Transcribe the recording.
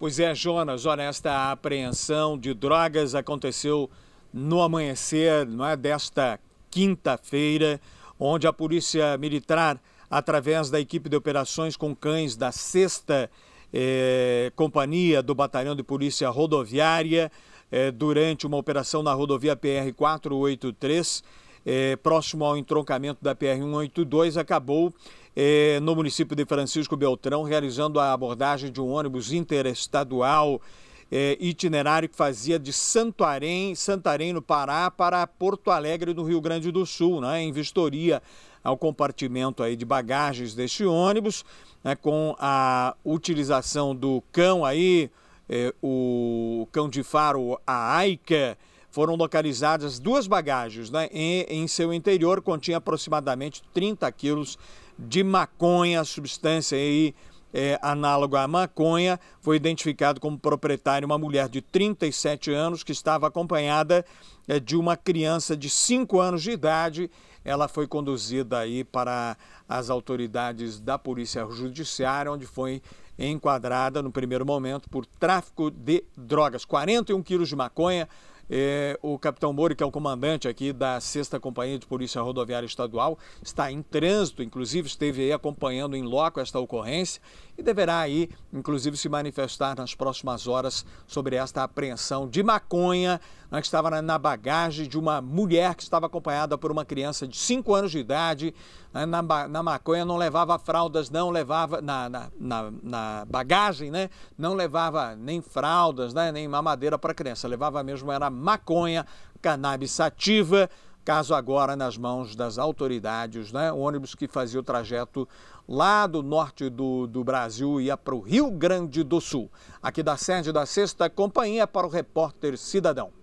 Pois é, Jonas, olha, esta apreensão de drogas aconteceu no amanhecer não é, desta quinta-feira, onde a Polícia Militar, através da equipe de operações com cães da sexta eh, Companhia do Batalhão de Polícia Rodoviária, eh, durante uma operação na rodovia PR 483, é, próximo ao entroncamento da PR-182, acabou é, no município de Francisco Beltrão realizando a abordagem de um ônibus interestadual é, itinerário que fazia de Santarém, Santarém no Pará para Porto Alegre no Rio Grande do Sul, né, em vistoria ao compartimento aí de bagagens deste ônibus, né, com a utilização do cão aí, é, o cão de faro, a AICA, foram localizadas duas bagagens, né? em seu interior continha aproximadamente 30 quilos de maconha, substância aí é, análogo à maconha, foi identificado como proprietário uma mulher de 37 anos que estava acompanhada é, de uma criança de 5 anos de idade. Ela foi conduzida aí para as autoridades da Polícia Judiciária, onde foi enquadrada no primeiro momento por tráfico de drogas. 41 quilos de maconha, é, o capitão Moro, que é o comandante aqui da 6 Companhia de Polícia Rodoviária Estadual, está em trânsito, inclusive esteve aí acompanhando em loco esta ocorrência e deverá aí, inclusive, se manifestar nas próximas horas sobre esta apreensão de maconha né, que estava na bagagem de uma mulher que estava acompanhada por uma criança de 5 anos de idade. Né, na, na maconha não levava fraldas, não levava, na, na, na, na bagagem, né? Não levava nem fraldas, né? nem mamadeira para criança. Levava mesmo era maconha, cannabis sativa caso agora nas mãos das autoridades, né? O ônibus que fazia o trajeto lá do norte do, do Brasil ia para o Rio Grande do Sul. Aqui da sede da Sexta Companhia para o repórter Cidadão.